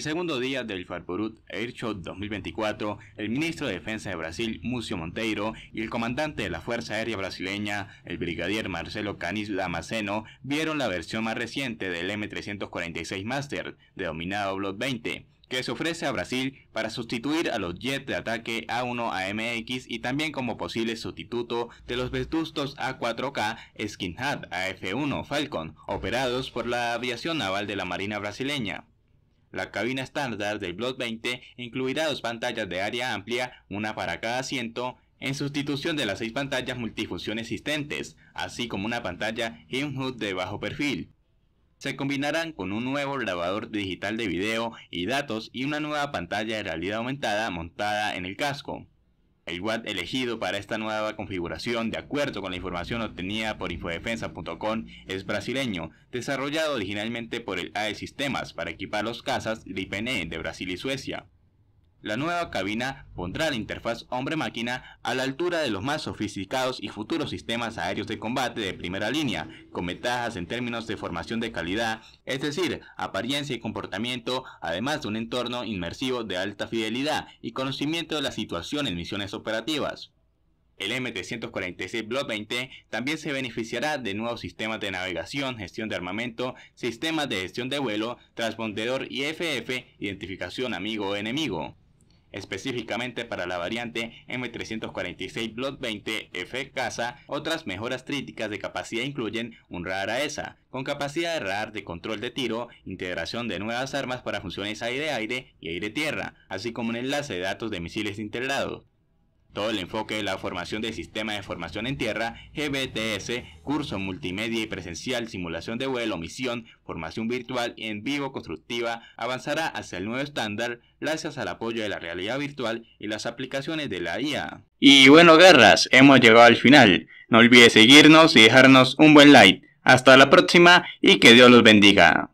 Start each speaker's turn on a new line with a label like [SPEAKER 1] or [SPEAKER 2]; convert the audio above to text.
[SPEAKER 1] el segundo día del Farborut Airshow 2024, el ministro de Defensa de Brasil, Múcio Monteiro, y el comandante de la Fuerza Aérea Brasileña, el brigadier Marcelo Canis Lamaceno, vieron la versión más reciente del M346 Master, denominado Block 20 que se ofrece a Brasil para sustituir a los jets de ataque A1AMX y también como posible sustituto de los vetustos A4K Skinhead AF1 Falcon, operados por la aviación naval de la Marina brasileña. La cabina estándar del Block 20 incluirá dos pantallas de área amplia, una para cada asiento, en sustitución de las seis pantallas multifunción existentes, así como una pantalla input de bajo perfil. Se combinarán con un nuevo grabador digital de video y datos y una nueva pantalla de realidad aumentada montada en el casco. El WAT elegido para esta nueva configuración, de acuerdo con la información obtenida por infodefensa.com, es brasileño, desarrollado originalmente por el AE Sistemas para equipar los cazas de IPN de Brasil y Suecia. La nueva cabina pondrá la interfaz hombre-máquina a la altura de los más sofisticados y futuros sistemas aéreos de combate de primera línea, con ventajas en términos de formación de calidad, es decir, apariencia y comportamiento, además de un entorno inmersivo de alta fidelidad y conocimiento de la situación en misiones operativas. El MT-146 Block 20 también se beneficiará de nuevos sistemas de navegación, gestión de armamento, sistemas de gestión de vuelo, transpondedor FF, identificación amigo o enemigo específicamente para la variante M346 Block 20 F Casa. Otras mejoras críticas de capacidad incluyen un radar AESA, con capacidad de radar de control de tiro, integración de nuevas armas para funciones aire-aire y aire-tierra, así como un enlace de datos de misiles integrado. Todo el enfoque de la formación del sistema de formación en tierra, GBTS, curso multimedia y presencial, simulación de vuelo, misión, formación virtual y en vivo constructiva, avanzará hacia el nuevo estándar gracias al apoyo de la realidad virtual y las aplicaciones de la IA. Y bueno, guerras, hemos llegado al final. No olvides seguirnos y dejarnos un buen like. Hasta la próxima y que Dios los bendiga.